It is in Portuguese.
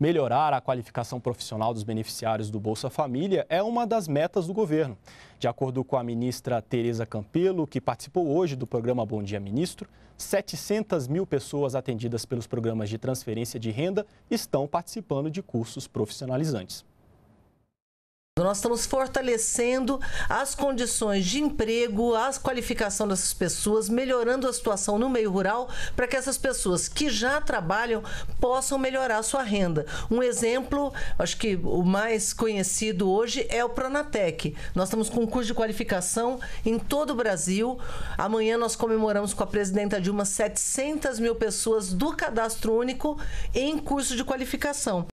Melhorar a qualificação profissional dos beneficiários do Bolsa Família é uma das metas do governo. De acordo com a ministra Tereza Campelo, que participou hoje do programa Bom Dia Ministro, 700 mil pessoas atendidas pelos programas de transferência de renda estão participando de cursos profissionalizantes. Então, nós estamos fortalecendo as condições de emprego, a qualificação dessas pessoas, melhorando a situação no meio rural para que essas pessoas que já trabalham possam melhorar a sua renda. Um exemplo, acho que o mais conhecido hoje é o Pronatec. Nós estamos com um curso de qualificação em todo o Brasil. Amanhã nós comemoramos com a presidenta Dilma 700 mil pessoas do cadastro único em curso de qualificação.